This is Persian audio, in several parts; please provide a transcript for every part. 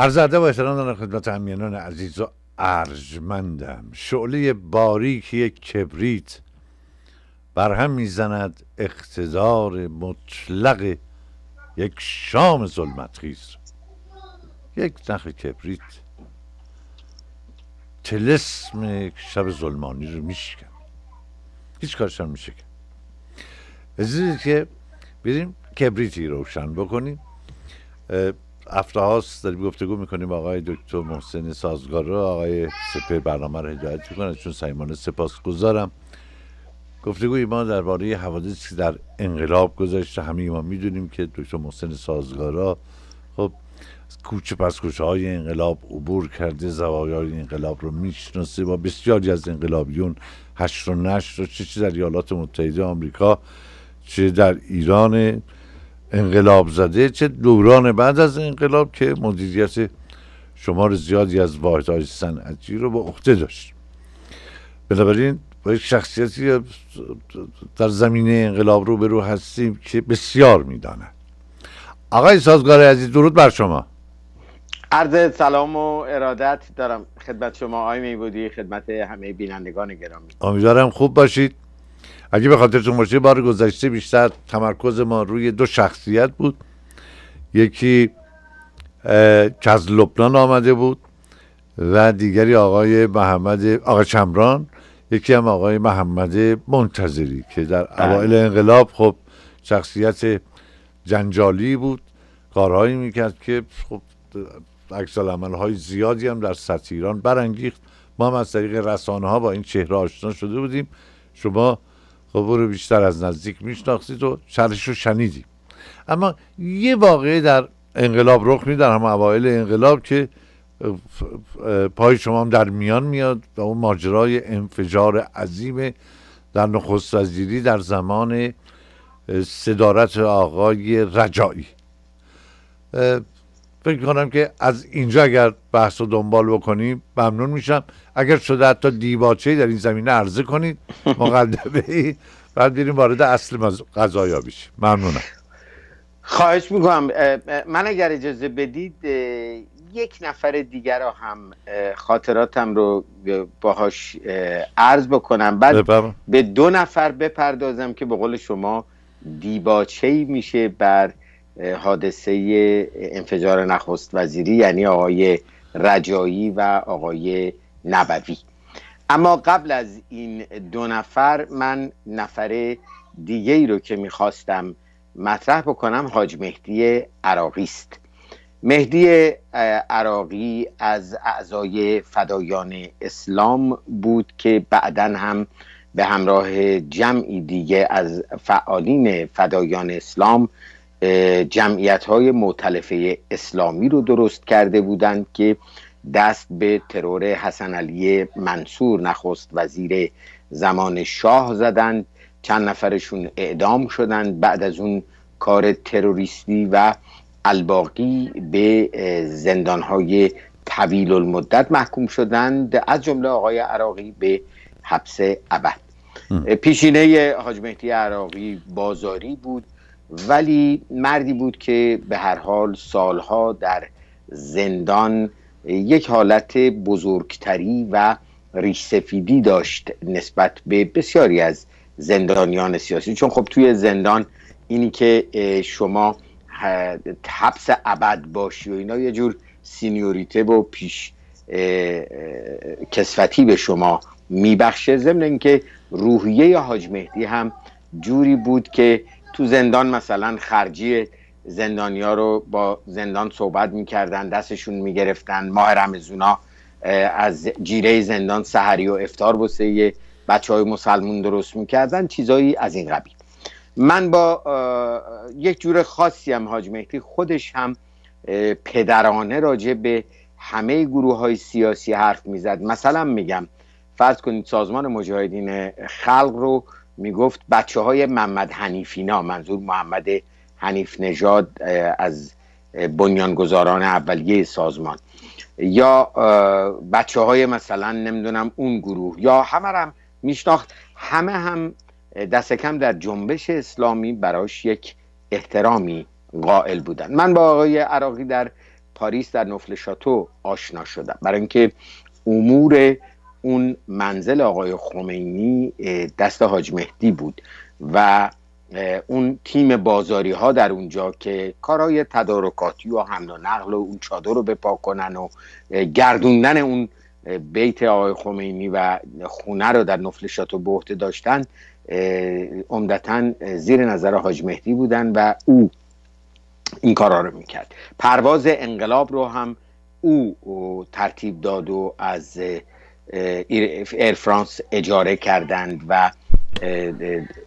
ارزاده و احترام دارم خدمت همیانان عزیز و ارجمندم شعله یک کبریت برهم میزند اقتدار مطلق یک شام ظلمت یک نخ کبریت تلسم شب ظلمانی رو میشکن هیچ کارش هم میشه که که بریم کبریتی روشن بکنیم هفته داریم گفتگو میکنیم آقای دکتر محسن رو آقای سپر برنامه رو هدایت میکنه چون سیمانه سپاس گذارم گفتگوی ما درباره حوادثی که در انقلاب گذشته همه ما میدونیم که دکتر محسن سازگارا خب کوچه پس کوچه های انقلاب عبور کرده زوایای انقلاب رو میشناسه با بسیاری از انقلابیون هشت و نشت رو چه چه در ایالات متحده آمریکا چه در ایران انقلاب زده چه دوران بعد از انقلاب که مدیریت شمار زیادی از واحدهای صنعتی رو به عهده داشت بنابراین با یک شخصیتی در زمینه انقلاب رو به رو هستیم که بسیار میداند آقای سازگار عزیز درود بر شما عرض سلام و ارادت دارم خدمت شما آقای بودی خدمت همه بینندگان گرامی امیدوارم خوب باشید اگه به خاطرتون باشه بار گذشته بیشتر تمرکز ما روی دو شخصیت بود یکی که از لبنان آمده بود و دیگری آقای محمد آقای چمران یکی هم آقای محمد منتظری که در بله. اوایل انقلاب خب شخصیت جنجالی بود کارهایی میکرد که خب عمل های زیادی هم در سطح ایران برانگیخت ما هم از طریق رسانه ها با این چهره آشنا شده بودیم شما خب او رو بیشتر از نزدیک میشناختید و شرش رو شنیدیم اما یه واقعه در انقلاب رخ میده در هم اوایل انقلاب که پای شما هم در میان میاد و اون ماجرای انفجار عظیم در نخست وزیری در زمان صدارت آقای رجایی فکر کنم که از اینجا اگر بحث رو دنبال بکنیم ممنون میشم اگر شده حتی دیباچه در این زمینه عرضه کنید مقدمه ای بعد بیریم وارد اصل قضایا بشیم ممنونم خواهش میکنم من اگر اجازه بدید یک نفر دیگر رو هم خاطراتم رو باهاش عرض بکنم بعد به دو نفر بپردازم که به قول شما دیباچه میشه بر حادثه انفجار نخست وزیری یعنی آقای رجایی و آقای نبوی اما قبل از این دو نفر من نفر دیگه ای رو که میخواستم مطرح بکنم حاج مهدی عراقی است مهدی عراقی از اعضای فدایان اسلام بود که بعدا هم به همراه جمعی دیگه از فعالین فدایان اسلام جمعیت های معتلفه اسلامی رو درست کرده بودند که دست به ترور حسن علی منصور نخست وزیر زمان شاه زدند چند نفرشون اعدام شدند بعد از اون کار تروریستی و الباقی به های طویل المدت محکوم شدند از جمله آقای عراقی به حبس ابد پیشینه حاج مهدی عراقی بازاری بود ولی مردی بود که به هر حال سالها در زندان یک حالت بزرگتری و سفیدی داشت نسبت به بسیاری از زندانیان سیاسی چون خب توی زندان اینی که شما حبس ابد باشی و اینا یه جور سینیوریته و پیش کسفتی به شما میبخشه ضمن اینکه روحیه حاج مهدی هم جوری بود که تو زندان مثلا خرجی زندانیا رو با زندان صحبت میکردن دستشون میگرفتن ماه رمزونا از جیره زندان سحری و افتار یه بچه های مسلمون درست میکردن چیزایی از این قبیل من با یک جور خاصی هم حاج مهدی خودش هم پدرانه راجع به همه گروه های سیاسی حرف میزد مثلا میگم فرض کنید سازمان مجاهدین خلق رو میگفت بچه های محمد حنیفینا منظور محمد حنیف نژاد از بنیانگذاران اولیه سازمان یا بچه های مثلا نمیدونم اون گروه یا همه هم میشناخت همه هم دست کم در جنبش اسلامی براش یک احترامی قائل بودن من با آقای عراقی در پاریس در نفل شاتو آشنا شدم برای اینکه امور اون منزل آقای خمینی دست حاج مهدی بود و اون تیم بازاری ها در اونجا که کارهای تدارکاتی و حمل و نقل و اون چادر رو بپا کنن و گردوندن اون بیت آقای خمینی و خونه رو در نفل و به داشتن عمدتا زیر نظر حاج مهدی بودن و او این کارا رو میکرد پرواز انقلاب رو هم او ترتیب داد و از ایر فرانس اجاره کردند و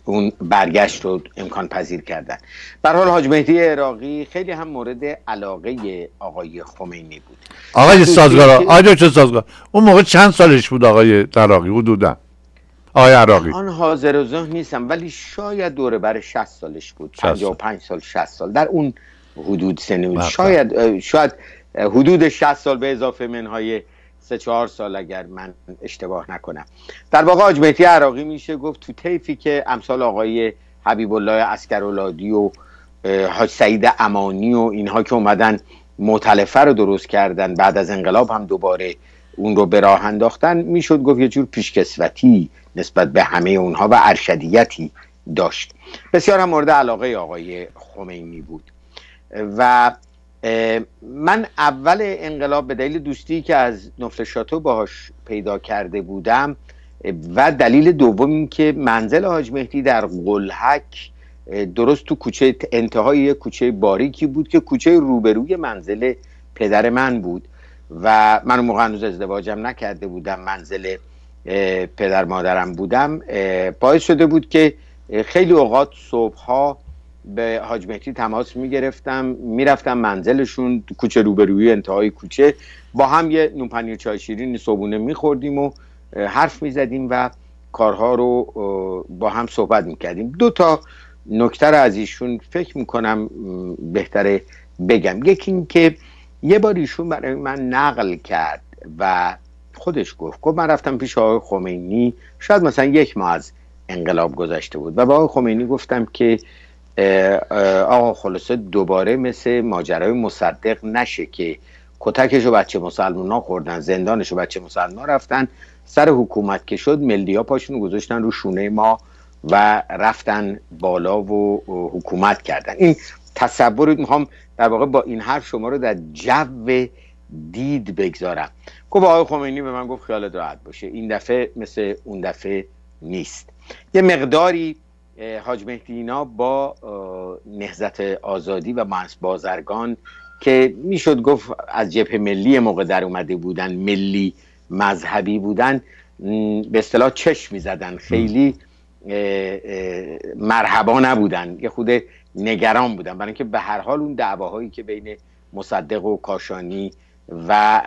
اون برگشت رو امکان پذیر کردن بر حال حاج مهدی عراقی خیلی هم مورد علاقه آقای خمینی بود آقای سازگار آقای چه سازگار اون موقع چند سالش بود آقای عراقی حدودا آقای عراقی آن حاضر و ذهن نیستم ولی شاید دوره بر 60 سالش بود 55 سال 60 سال در اون حدود سنی بله، شاید بله. شاید حدود 60 سال به اضافه منهای سه چهار سال اگر من اشتباه نکنم در واقع حاج مهدی عراقی میشه گفت تو تیفی که امثال آقای حبیب الله اسکرولادی و حاج سعید امانی و اینها که اومدن متلفه رو درست کردن بعد از انقلاب هم دوباره اون رو به راه انداختن میشد گفت یه جور پیشکسوتی نسبت به همه اونها و ارشدیتی داشت بسیار هم مورد علاقه آقای خمینی بود و من اول انقلاب به دلیل دوستی که از نفل شاتو باهاش پیدا کرده بودم و دلیل دوم این که منزل حاج مهدی در قلحک درست تو کوچه انتهای کوچه باریکی بود که کوچه روبروی منزل پدر من بود و من اون موقع هنوز ازدواجم نکرده بودم منزل پدر مادرم بودم باعث شده بود که خیلی اوقات صبحها به حاج مهدی تماس میگرفتم میرفتم منزلشون کوچه روبروی انتهای کوچه با هم یه نونپنیر چای شیرین صبونه میخوردیم و حرف میزدیم و کارها رو با هم صحبت میکردیم دو تا نکته رو از ایشون فکر میکنم بهتره بگم یکی اینکه یه بار ایشون برای من نقل کرد و خودش گفت گفت من رفتم پیش آقای خمینی شاید مثلا یک ماه از انقلاب گذشته بود و با آقای خمینی گفتم که آقا خلاصه دوباره مثل ماجرای مصدق نشه که کتکش و بچه مسلمان خوردن زندانش و بچه مسلمان رفتن سر حکومت که شد ملدی ها پاشون گذاشتن رو شونه ما و رفتن بالا و حکومت کردن این تصور میخوام در واقع با این حرف شما رو در جو دید بگذارم گفت آقای خمینی به من گفت خیالت راحت باشه این دفعه مثل اون دفعه نیست یه مقداری حاج مهدی اینا با نهزت آزادی و مانس بازرگان که میشد گفت از جبه ملی موقع در اومده بودن ملی مذهبی بودن به اصطلاح چشم میزدن خیلی مرحبا نبودن یه خود نگران بودن برای اینکه به هر حال اون دعواهایی که بین مصدق و کاشانی و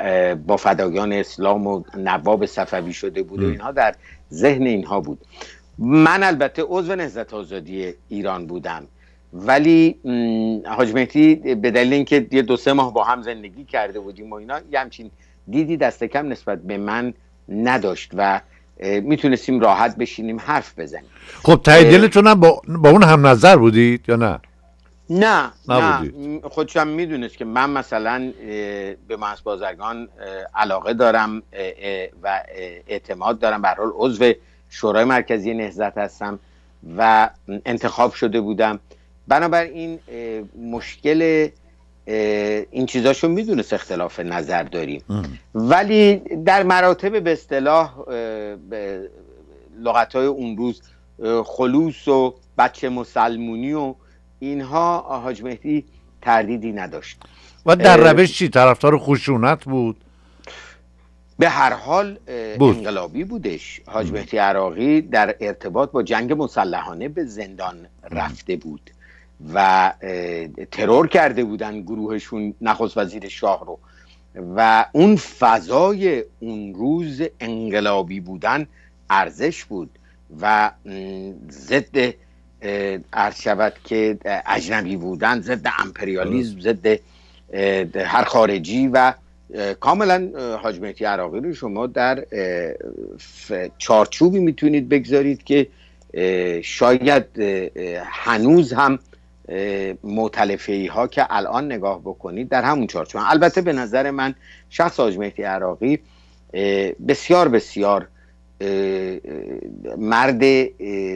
با فدایان اسلام و نواب صفوی شده بود و اینها در ذهن اینها بود من البته عضو نهضت آزادی ایران بودم ولی حاج مهدی به دلیل اینکه یه دو سه ماه با هم زندگی کرده بودیم و اینا یه همچین دیدی دست کم نسبت به من نداشت و میتونستیم راحت بشینیم حرف بزنیم خب تایی دلتون با, با اون هم نظر بودید یا نه نه نبودید. نه خودشم میدونست که من مثلا به محس بازرگان علاقه دارم و اعتماد دارم به حال عضو شورای مرکزی نهزت هستم و انتخاب شده بودم بنابراین مشکل این چیزاشو میدونست اختلاف نظر داریم ولی در مراتب به اصطلاح لغت های اون روز خلوص و بچه مسلمونی و اینها حاج مهدی تردیدی نداشت و در روش چی طرفدار خشونت بود به هر حال بود. انقلابی بودش حاج مهدی عراقی در ارتباط با جنگ مسلحانه به زندان رفته بود و ترور کرده بودن گروهشون نخست وزیر شاه رو و اون فضای اون روز انقلابی بودن ارزش بود و ضد عرض شود که اجنبی بودن ضد امپریالیزم ضد هر خارجی و کاملا حاج مهدی عراقی رو شما در چارچوبی میتونید بگذارید که شاید هنوز هم معتلفه ها که الان نگاه بکنید در همون چارچوب البته به نظر من شخص حاج مهدی عراقی بسیار بسیار مرد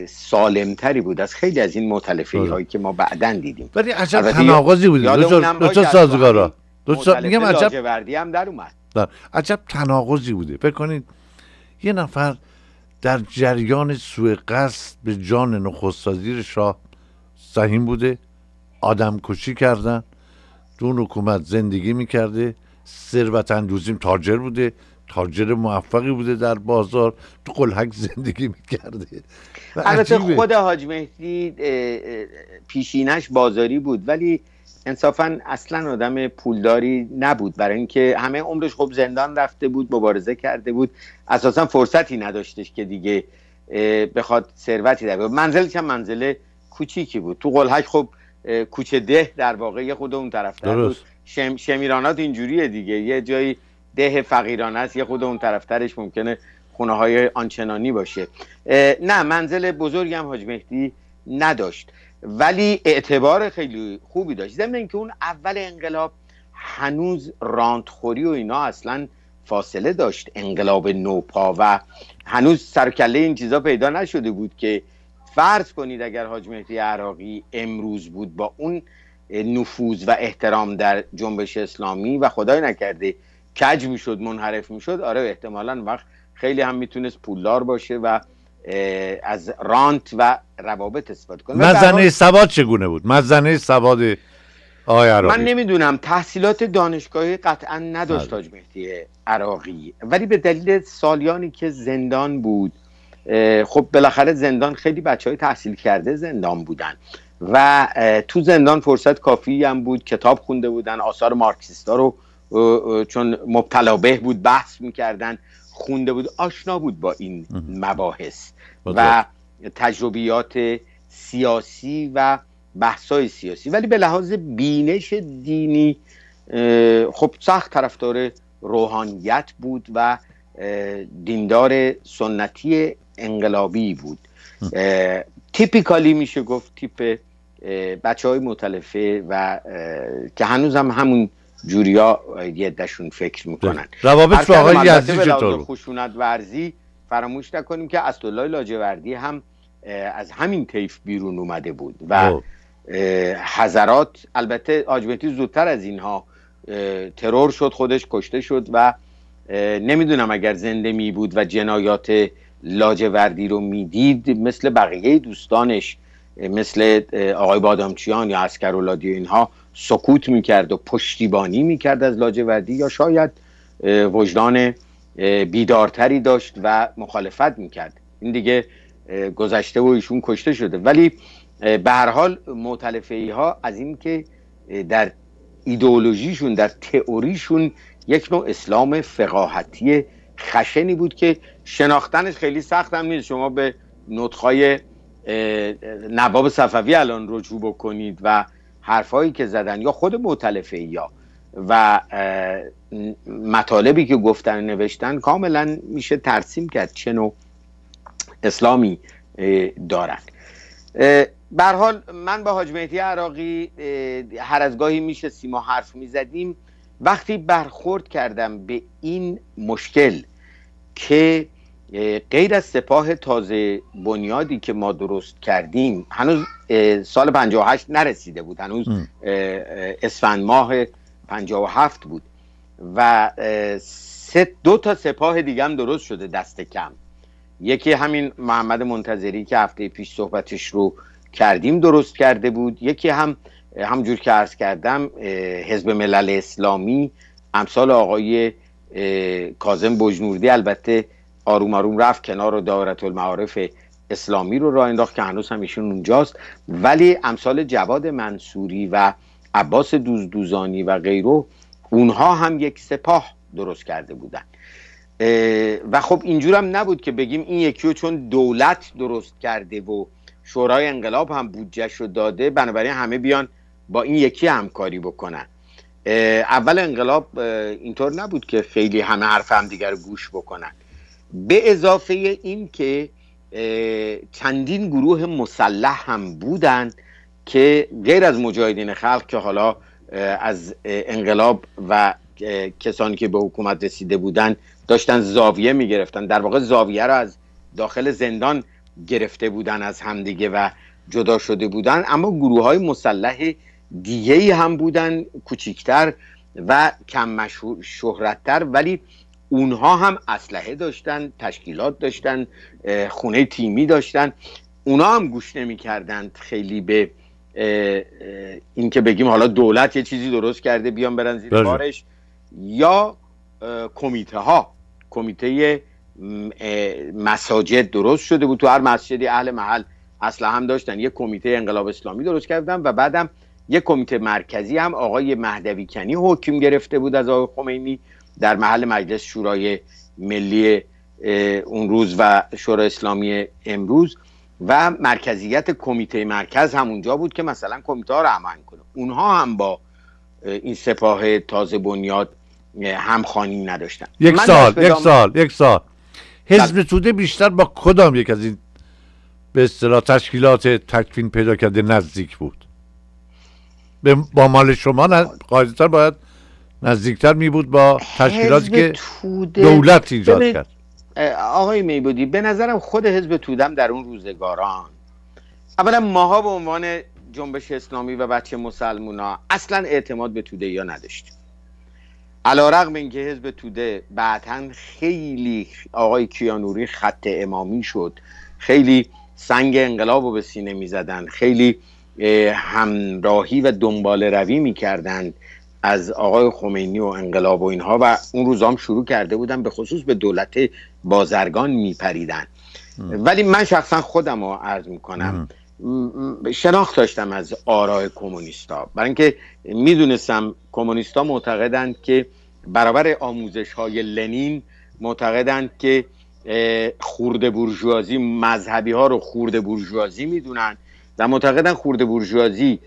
سالمتری بود از خیلی از این معتلفه بله. هایی که ما بعدا دیدیم ولی عجب تناقضی بود دو سازگارا میگم عجب هم در اومد عجب تناقضی بوده فکر کنید یه نفر در جریان سوء قصد به جان نخست شاه سهیم بوده آدم کشی کردن دون حکومت زندگی میکرده ثروت اندوزیم تاجر بوده تاجر موفقی بوده در بازار تو قلحک زندگی میکرده البته خود حاج مهدی پیشینش بازاری بود ولی انصافا اصلا آدم پولداری نبود برای اینکه همه عمرش خب زندان رفته بود مبارزه کرده بود اساسا فرصتی نداشتش که دیگه بخواد ثروتی در منزلش هم منزل کوچیکی بود تو قلحک خب کوچه ده در واقع خود اون طرف بود شمیرانات اینجوریه دیگه یه جایی ده فقیرانه است یه خود اون ترش ممکنه خونه های آنچنانی باشه نه منزل بزرگم حاج مهدی نداشت ولی اعتبار خیلی خوبی داشت ضمن اینکه اون اول انقلاب هنوز راندخوری و اینا اصلا فاصله داشت انقلاب نوپا و هنوز سرکله این چیزا پیدا نشده بود که فرض کنید اگر حاج مهدی عراقی امروز بود با اون نفوذ و احترام در جنبش اسلامی و خدای نکرده کج میشد منحرف میشد آره احتمالا وقت خیلی هم میتونست پولدار باشه و از رانت و روابط استفاده کنه مزنه سواد چگونه بود مزنه سواد آقای عراقی من نمیدونم تحصیلات دانشگاهی قطعا نداشت بله. تاج مهدی عراقی ولی به دلیل سالیانی که زندان بود خب بالاخره زندان خیلی بچه های تحصیل کرده زندان بودن و تو زندان فرصت کافی هم بود کتاب خونده بودن آثار مارکسیستا رو چون مبتلا به بود بحث میکردن خونده بود آشنا بود با این مباحث و تجربیات سیاسی و بحثای سیاسی ولی به لحاظ بینش دینی خب سخت طرفدار روحانیت بود و دیندار سنتی انقلابی بود تیپیکالی میشه گفت تیپ بچه های متلفه و که هنوز هم همون جوریا یه دشون فکر میکنن بله. روابط با آقای یزدی چطور خشونت ورزی فراموش نکنیم که اسدالله لاجوردی هم از همین طیف بیرون اومده بود و خب. حضرات البته آجمتی زودتر از اینها ترور شد خودش کشته شد و نمیدونم اگر زنده می بود و جنایات لاجوردی رو میدید مثل بقیه دوستانش مثل آقای بادامچیان یا اسکرولادی اینها سکوت میکرد و پشتیبانی میکرد از لاجوردی یا شاید وجدان بیدارتری داشت و مخالفت میکرد این دیگه گذشته و ایشون کشته شده ولی به هر حال معتلفه ای ها از اینکه در ایدئولوژیشون در تئوریشون یک نوع اسلام فقاهتی خشنی بود که شناختنش خیلی سخت هم نیست شما به نطخای نباب صفوی الان رجوع بکنید و حرفایی که زدن یا خود معتلفه یا و مطالبی که گفتن نوشتن کاملا میشه ترسیم کرد چه نوع اسلامی دارن به حال من با حاج مهدی عراقی هر از گاهی میشه سیما حرف میزدیم وقتی برخورد کردم به این مشکل که غیر از سپاه تازه بنیادی که ما درست کردیم هنوز سال 58 نرسیده بود هنوز اسفند ماه 57 بود و سه دو تا سپاه دیگه هم درست شده دست کم یکی همین محمد منتظری که هفته پیش صحبتش رو کردیم درست کرده بود یکی هم همجور که عرض کردم حزب ملل اسلامی امثال آقای کازم بجنوردی البته آروم آروم رفت کنار دارت المعارف اسلامی رو راه انداخت که هنوز هم ایشون اونجاست ولی امثال جواد منصوری و عباس دوزدوزانی و غیره اونها هم یک سپاه درست کرده بودن و خب اینجورم نبود که بگیم این یکی چون دولت درست کرده و شورای انقلاب هم بودجهش رو داده بنابراین همه بیان با این یکی همکاری بکنن اول انقلاب اینطور نبود که خیلی همه حرف هم دیگر گوش بکنن به اضافه این که چندین گروه مسلح هم بودند که غیر از مجاهدین خلق که حالا از انقلاب و کسانی که به حکومت رسیده بودند داشتن زاویه می در واقع زاویه را از داخل زندان گرفته بودن از همدیگه و جدا شده بودن اما گروه های مسلح دیگه هم بودن کوچیکتر و کم شهرتتر ولی اونها هم اسلحه داشتن تشکیلات داشتن خونه تیمی داشتن اونها هم گوش نمیکردند خیلی به اینکه بگیم حالا دولت یه چیزی درست کرده بیان برن زیر بارش بله. یا کمیته ها کمیته مساجد درست شده بود تو هر مسجدی اهل محل اصلا هم داشتن یه کمیته انقلاب اسلامی درست کردن و بعدم یه کمیته مرکزی هم آقای مهدوی کنی حکم گرفته بود از آقای خمینی در محل مجلس شورای ملی اون روز و شورای اسلامی امروز و مرکزیت کمیته مرکز همونجا بود که مثلا کمیته ها رو عمل کنه اونها هم با این سپاه تازه بنیاد همخانی نداشتن یک سال یک سال یک سال حزب توده بله. بیشتر با کدام یک از این به اصطلاح تشکیلات تکفین پیدا کرده نزدیک بود به با مال شما قاعدتا باید نزدیکتر می بود با تشکیلاتی که توده... دولت ایجاد کرد آقای میبودی به نظرم خود حزب تودم در اون روزگاران اولا ماها به عنوان جنبش اسلامی و بچه مسلمونا اصلا اعتماد به توده یا نداشتیم علا رقم اینکه حزب توده بعدا خیلی آقای کیانوری خط امامی شد خیلی سنگ انقلاب رو به سینه می خیلی همراهی و دنبال روی می از آقای خمینی و انقلاب و اینها و اون روزام شروع کرده بودن به خصوص به دولت بازرگان میپریدن ولی من شخصا خودم رو عرض میکنم شناخت داشتم از آرای کمونیستا برای اینکه میدونستم کمونیستا معتقدند که برابر آموزش های لنین معتقدند که خورد برجوازی مذهبی ها رو خورد برجوازی میدونن و معتقدن خورد برجوازی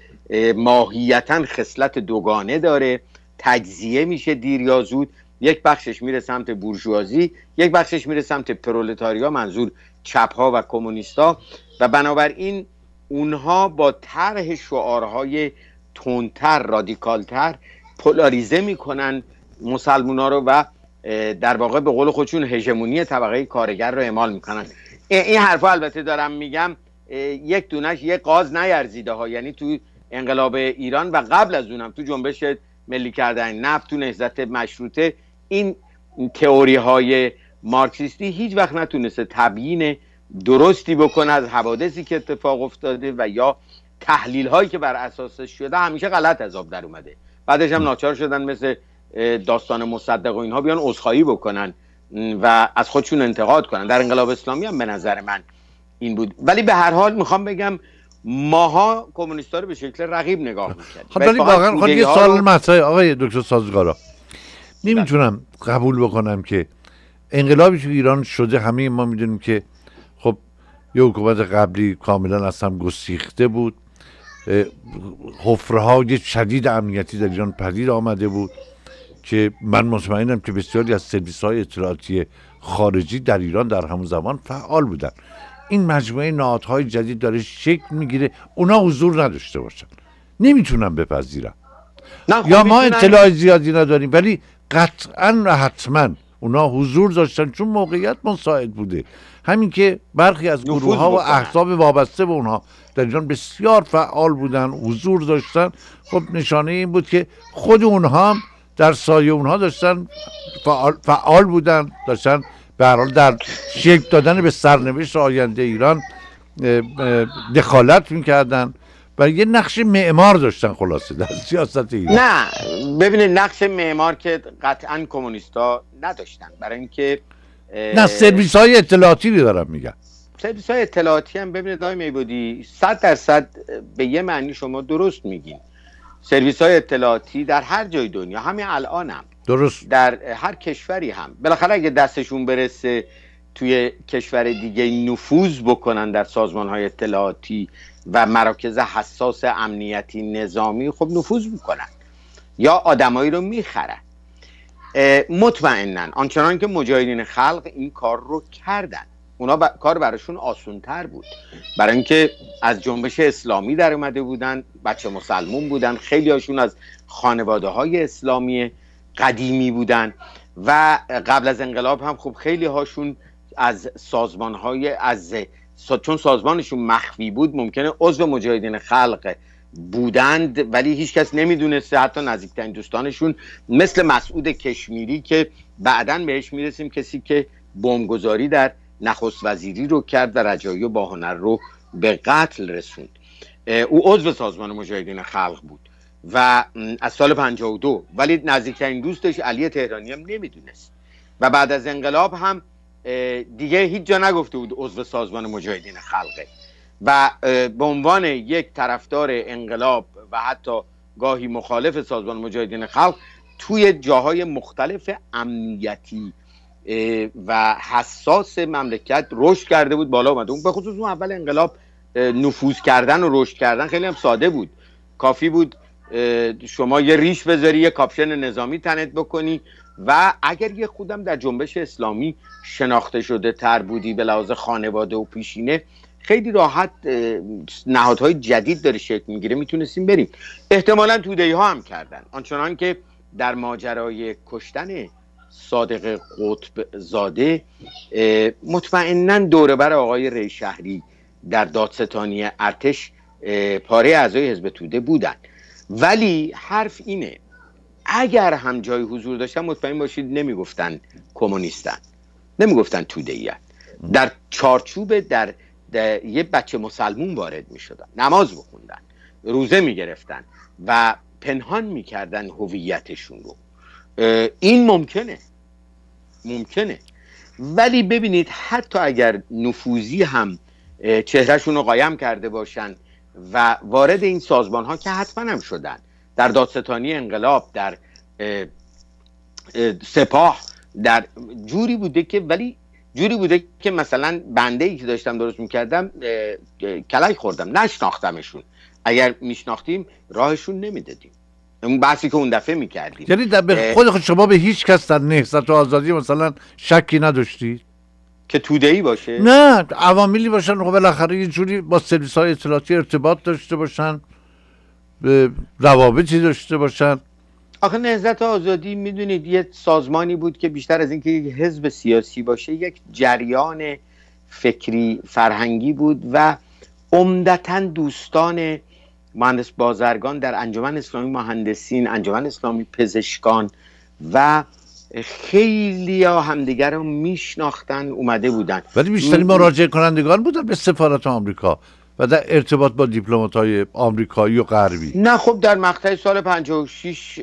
ماهیتا خصلت دوگانه داره تجزیه میشه دیر یا زود یک بخشش میره سمت بورژوازی یک بخشش میره سمت پرولتاریا منظور چپ ها و ها و بنابراین اونها با طرح شعارهای تندتر رادیکالتر پولاریزه میکنن مسلمونا رو و در واقع به قول خودشون هژمونی طبقه کارگر رو اعمال میکنن این حرفا البته دارم میگم یک دونش یه قاز نیرزیده ها یعنی تو انقلاب ایران و قبل از اونم تو جنبش ملی کردن نفت تو نهزت مشروطه این تئوری های مارکسیستی هیچ وقت نتونسته تبیین درستی بکنه از حوادثی که اتفاق افتاده و یا تحلیل هایی که بر اساسش شده همیشه غلط از آب در اومده بعدش هم ناچار شدن مثل داستان مصدق و اینها بیان عذرخواهی بکنن و از خودشون انتقاد کنن در انقلاب اسلامی هم به نظر من این بود ولی به هر حال میخوام بگم ماها کمونیست‌ها رو به شکل رقیب نگاه میکردیم خب واقعاً واقعا خب یه سال مطرحه آقای دکتر سازگارا نمیتونم قبول بکنم که انقلابی تو ایران شده همه ما میدونیم که خب یه حکومت قبلی کاملا از هم گسیخته بود حفرهای شدید امنیتی در ایران پدید آمده بود که من مطمئنم که بسیاری از سرویس های اطلاعاتی خارجی در ایران در همون زمان فعال بودن این مجموعه نهادهای جدید داره شکل میگیره اونا حضور نداشته باشن نمیتونم بپذیرم خب یا ما اطلاع زیادی نداریم ولی قطعا و حتما اونا حضور داشتن چون موقعیت مساعد بوده همین که برخی از گروه ها و احزاب وابسته به اونها در ایران بسیار فعال بودن حضور داشتن خب نشانه این بود که خود اونها هم در سایه اونها داشتن فعال, فعال بودن داشتن به حال در شکل دادن به سرنوشت آینده ایران دخالت میکردن و یه نقش معمار داشتن خلاصه در سیاست ایران نه ببینید نقش معمار که قطعا کمونیستا نداشتن برای اینکه نه سرویس های اطلاعاتی رو دارم میگم سرویس های اطلاعاتی هم ببینید آقای میبودی صد صد به یه معنی شما درست میگین سرویس های اطلاعاتی در هر جای دنیا همین الان هم درست در هر کشوری هم بالاخره اگه دستشون برسه توی کشور دیگه نفوذ بکنن در سازمان های اطلاعاتی و مراکز حساس امنیتی نظامی خب نفوذ میکنن یا آدمایی رو میخرن مطمئنا آنچنان که مجاهدین خلق این کار رو کردن اونا ب... کار براشون آسونتر بود برای اینکه از جنبش اسلامی در اومده بودن بچه مسلمون بودن خیلی هاشون از خانواده های اسلامی قدیمی بودن و قبل از انقلاب هم خب خیلی هاشون از سازمان های از چون سازمانشون مخفی بود ممکنه عضو مجاهدین خلق بودند ولی هیچکس نمیدونسته حتی نزدیکترین دوستانشون مثل مسعود کشمیری که بعدا بهش میرسیم کسی که بمبگذاری در نخست وزیری رو کرد و رجایی و باهنر رو به قتل رسوند او عضو سازمان مجاهدین خلق بود و از سال 52 ولی نزدیکترین دوستش علی تهرانی هم نمیدونست و بعد از انقلاب هم دیگه هیچ جا نگفته بود عضو سازمان مجاهدین خلقه و به عنوان یک طرفدار انقلاب و حتی گاهی مخالف سازمان مجاهدین خلق توی جاهای مختلف امنیتی و حساس مملکت رشد کرده بود بالا اومده اون به خصوص اون اول انقلاب نفوذ کردن و رشد کردن خیلی هم ساده بود کافی بود شما یه ریش بذاری یه کاپشن نظامی تنت بکنی و اگر یه خودم در جنبش اسلامی شناخته شده تر بودی به لحاظ خانواده و پیشینه خیلی راحت نهادهای جدید داره شکل میگیره میتونستیم بریم احتمالا تودهی ها هم کردن آنچنان که در ماجرای کشتن صادق قطب زاده مطمئنا دوره آقای ری شهری در دادستانی ارتش پاره اعضای حزب توده بودند ولی حرف اینه اگر هم جای حضور داشتن مطمئن باشید نمیگفتن کمونیستن نمیگفتن تودهیت در چارچوب در, در, یه بچه مسلمون وارد میشدن نماز بخوندن روزه میگرفتن و پنهان میکردن هویتشون رو این ممکنه ممکنه ولی ببینید حتی اگر نفوذی هم چهرهشون رو قایم کرده باشن و وارد این سازمان ها که حتما هم شدن در دادستانی انقلاب در سپاه در جوری بوده که ولی جوری بوده که مثلا بنده ای که داشتم درست میکردم کلک خوردم نشناختمشون اگر میشناختیم راهشون نمیدادیم اون بحثی که اون دفعه میکردیم یعنی خود شما به هیچ کس در نهضت و آزادی مثلا شکی نداشتید که توده ای باشه نه عواملی باشن خب بالاخره یه جوری با سرویس های اطلاعاتی ارتباط داشته باشن به روابطی داشته باشن آخه نهزت آزادی میدونید یه سازمانی بود که بیشتر از اینکه یک حزب سیاسی باشه یک جریان فکری فرهنگی بود و عمدتا دوستان مهندس بازرگان در انجمن اسلامی مهندسین انجمن اسلامی پزشکان و خیلی ها همدیگر رو میشناختن اومده بودن ولی بیشتری مراجعه کنندگان بودن به سفارت آمریکا و در ارتباط با دیپلمات های آمریکایی و غربی نه خب در مقطع سال 56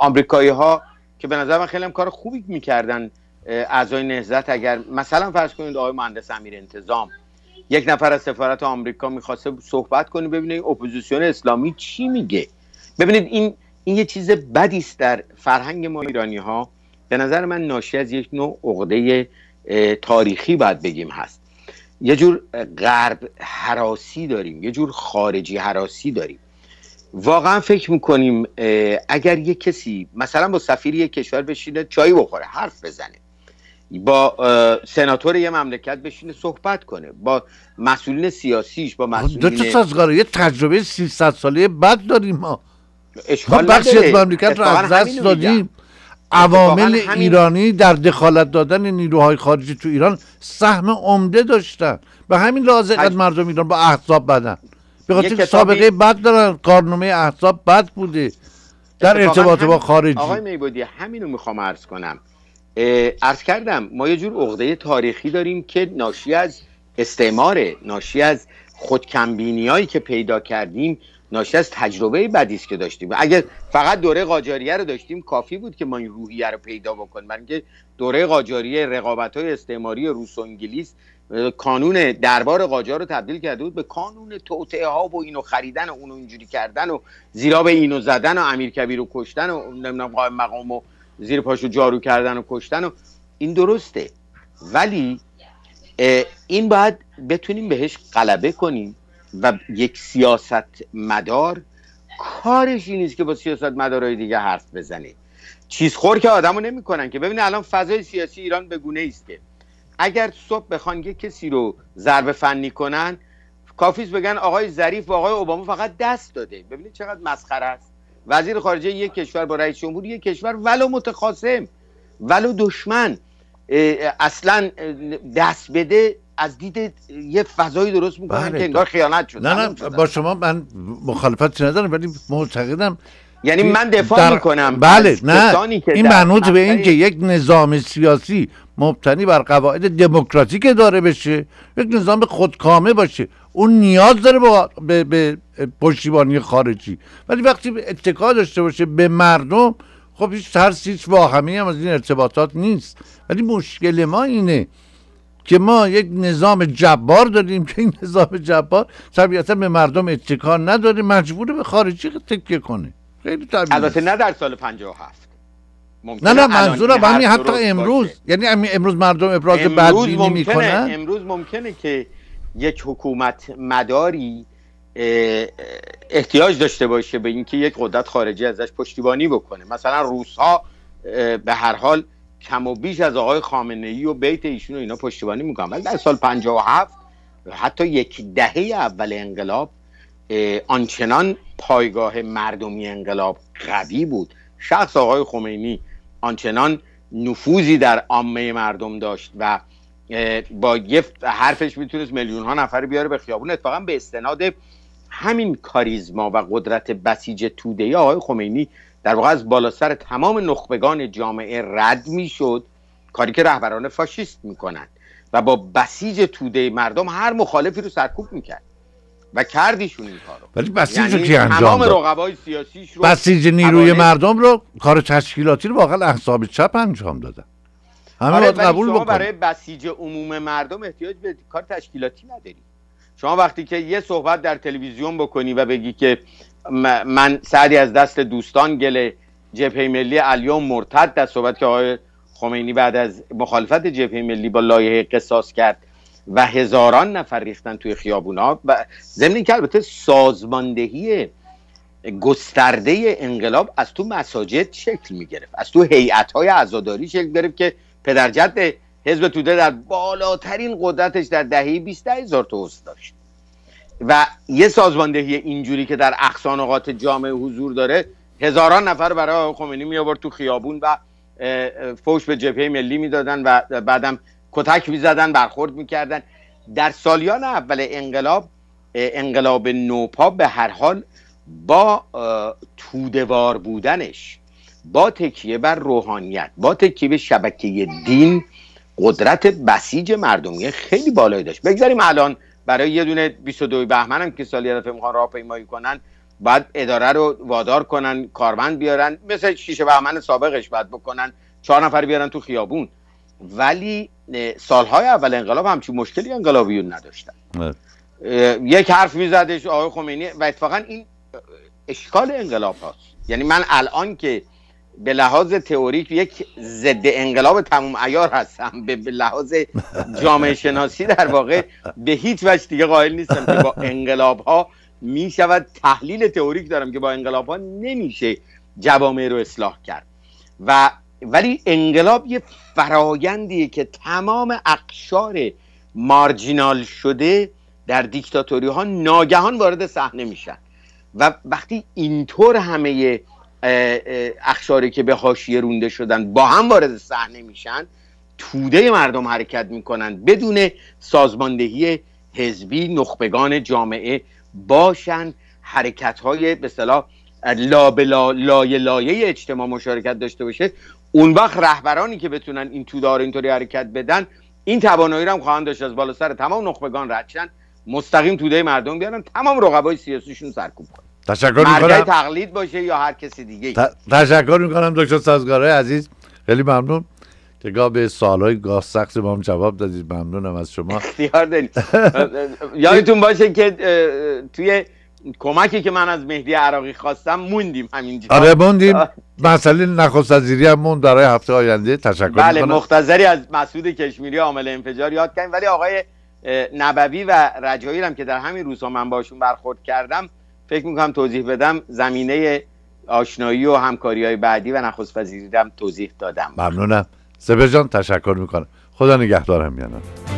آمریکایی ها که به نظر من خیلی کار خوبی میکردن اعضای نهزت اگر مثلا فرض کنید آقای مهندس امیر انتظام یک نفر از سفارت آمریکا میخواسته صحبت کنه ببینید اپوزیسیون اسلامی چی میگه ببینید این این یه چیز بدی است در فرهنگ ما ایرانی ها به نظر من ناشی از یک نوع عقده تاریخی باید بگیم هست یه جور غرب حراسی داریم یه جور خارجی حراسی داریم واقعا فکر میکنیم اگر یه کسی مثلا با سفیر یک کشور بشینه چای بخوره حرف بزنه با سناتور یه مملکت بشینه صحبت کنه با مسئولین سیاسیش با مسئولین دو تا سازگاره یه تجربه 300 ساله بعد داریم ما اشکال بخشی از مملکت رو از دست دادیم عوامل ایرانی در دخالت دادن نیروهای خارجی تو ایران سهم عمده داشتن به همین لازم مردم ایران با احزاب بدن به خاطر سابقه بد دارن کارنامه احزاب بد بوده در ارتباط با خارجی آقای میبودی همینو میخوام عرض کنم عرض کردم ما یه جور عقده تاریخی داریم که ناشی از استعمار ناشی از خودکمبینی هایی که پیدا کردیم ناشته از تجربه بدی است که داشتیم اگر فقط دوره قاجاریه رو داشتیم کافی بود که ما این روحیه رو پیدا بکنیم برای اینکه دوره قاجاریه رقابت های استعماری روس و انگلیس کانون دربار قاجار رو تبدیل کرده بود به کانون توطعه ها و اینو خریدن و اونو اینجوری کردن و زیرا به اینو زدن و امیر رو کشتن و نمیدونم قائم مقام و زیر پاشو جارو کردن و کشتن و این درسته ولی این باید بتونیم بهش غلبه کنیم و یک سیاست مدار کارش این نیست که با سیاست مدارای دیگه حرف بزنه چیز خور که آدمو نمیکنن که ببینید الان فضای سیاسی ایران به گونه است که اگر صبح بخوان یک کسی رو ضربه فنی کنن کافیس بگن آقای ظریف و آقای اوباما فقط دست داده ببینید چقدر مسخره است وزیر خارجه یک کشور با رئیس جمهور یک کشور ولو متخاصم ولو دشمن اصلا دست بده از دید یه فضایی درست میکنن بله، که انگار خیانت شده نه نه با شما من مخالفت ندارم ولی معتقدم یعنی من دفاع در... میکنم بله نه این منوط به این که یک نظام سیاسی مبتنی بر قواعد دموکراتیک داره بشه یک نظام خودکامه باشه اون نیاز داره با... به... پشتیبانی خارجی ولی وقتی اتکا داشته باشه به مردم خب هیچ ترس هیچ واهمی هم از این ارتباطات نیست ولی مشکل ما اینه که ما یک نظام جبار داریم که این نظام جبار طبیعتا به مردم اتکا نداره مجبور به خارجی تکیه کنه خیلی طبیعی البته نه در سال 57 نه نه منظورم همین حتی امروز یعنی امروز مردم ابراز بدبینی میکنن امروز ممکنه که یک حکومت مداری احتیاج داشته باشه به اینکه یک قدرت خارجی ازش پشتیبانی بکنه مثلا روس ها به هر حال کم و بیش از آقای خامنه ای و بیت ایشون و اینا پشتیبانی میکنم ولی در سال 57 حتی یک دهه اول انقلاب آنچنان پایگاه مردمی انقلاب قوی بود شخص آقای خمینی آنچنان نفوذی در عامه مردم داشت و با یه حرفش میتونست میلیون ها نفر بیاره به خیابون اتفاقا به استناد همین کاریزما و قدرت بسیج توده آقای خمینی در واقع از بالا سر تمام نخبگان جامعه رد میشد کاری که رهبران فاشیست میکنند و با بسیج توده مردم هر مخالفی رو سرکوب میکرد و کردیشون این کارو ولی بسیج یعنی انجام تمام رقبای سیاسیش رو بسیج نیروی مردم رو کار تشکیلاتی رو واقعا احزاب چپ انجام دادن همه آره قبول شما برای بسیج عموم مردم احتیاج به کار تشکیلاتی نداری شما وقتی که یه صحبت در تلویزیون بکنی و بگی که من سعدی از دست دوستان گله جبهه ملی الیوم مرتد در صحبت که آقای خمینی بعد از مخالفت جبهه ملی با لایحه قصاص کرد و هزاران نفر ریختن توی خیابونا و ضمن که البته سازماندهی گسترده انقلاب از تو مساجد شکل می گرفت از تو هیئت های عزاداری شکل گرفت که پدرجد حزب توده در بالاترین قدرتش در دهه 20 هزار تو داشت و یه سازماندهی اینجوری که در اقصان نقاط جامعه حضور داره هزاران نفر برای آقای خمینی می آورد تو خیابون و فوش به جبهه ملی میدادن و بعدم کتک زدن برخورد میکردن در سالیان اول انقلاب انقلاب نوپا به هر حال با تودوار بودنش با تکیه بر روحانیت با تکیه به شبکه دین قدرت بسیج مردمی خیلی بالایی داشت بگذاریم الان برای یه دونه 22 بهمن هم که سال هدف میخوان راهپیمایی کنن بعد اداره رو وادار کنن کارمند بیارن مثل شیشه بهمن سابقش بعد بکنن چهار نفر بیارن تو خیابون ولی سالهای اول انقلاب همچین مشکلی انقلابیون نداشتن یک حرف میزدش آقای خمینی و اتفاقا این اشکال انقلاب هاست یعنی من الان که به لحاظ تئوریک یک ضد انقلاب تموم ایار هستم به لحاظ جامعه شناسی در واقع به هیچ وجه دیگه قائل نیستم که با انقلاب ها می شود تحلیل تئوریک دارم که با انقلاب ها نمیشه جوامع رو اصلاح کرد و ولی انقلاب یه فرایندیه که تمام اقشار مارجینال شده در دیکتاتوری ها ناگهان وارد صحنه میشن و وقتی اینطور همه اخشاری که به حاشیه رونده شدن با هم وارد صحنه میشن توده مردم حرکت میکنن بدون سازماندهی حزبی نخبگان جامعه باشن حرکت های به صلاح لابلا لایه لایه اجتماع مشارکت داشته باشه اون وقت رهبرانی که بتونن این تودار اینطوری حرکت بدن این توانایی رو هم خواهند داشت از بالا سر تمام نخبگان رچن مستقیم توده مردم بیارن تمام رقبای سیاسیشون سرکوب کنن تشکر کنم تقلید باشه یا هر کسی دیگه تشکر میکنم دکتر سازگارای عزیز خیلی ممنون که گاه به سوالای گاه سخت با هم جواب دادید ممنونم از شما اختیار یادتون باشه که توی کمکی که من از مهدی عراقی خواستم موندیم همینجا آره موندیم مسئله نخست وزیری هم موند برای هفته آینده تشکر بله میکنم. مختصری از مسعود کشمیری عامل انفجار یاد کردیم ولی آقای نبوی و رجایی هم که در همین روزها من باشون برخورد کردم فکر میکنم توضیح بدم زمینه آشنایی و همکاری های بعدی و نخست وزیریدم توضیح دادم ممنونم سپر جان تشکر میکنم خدا نگهدارم میانم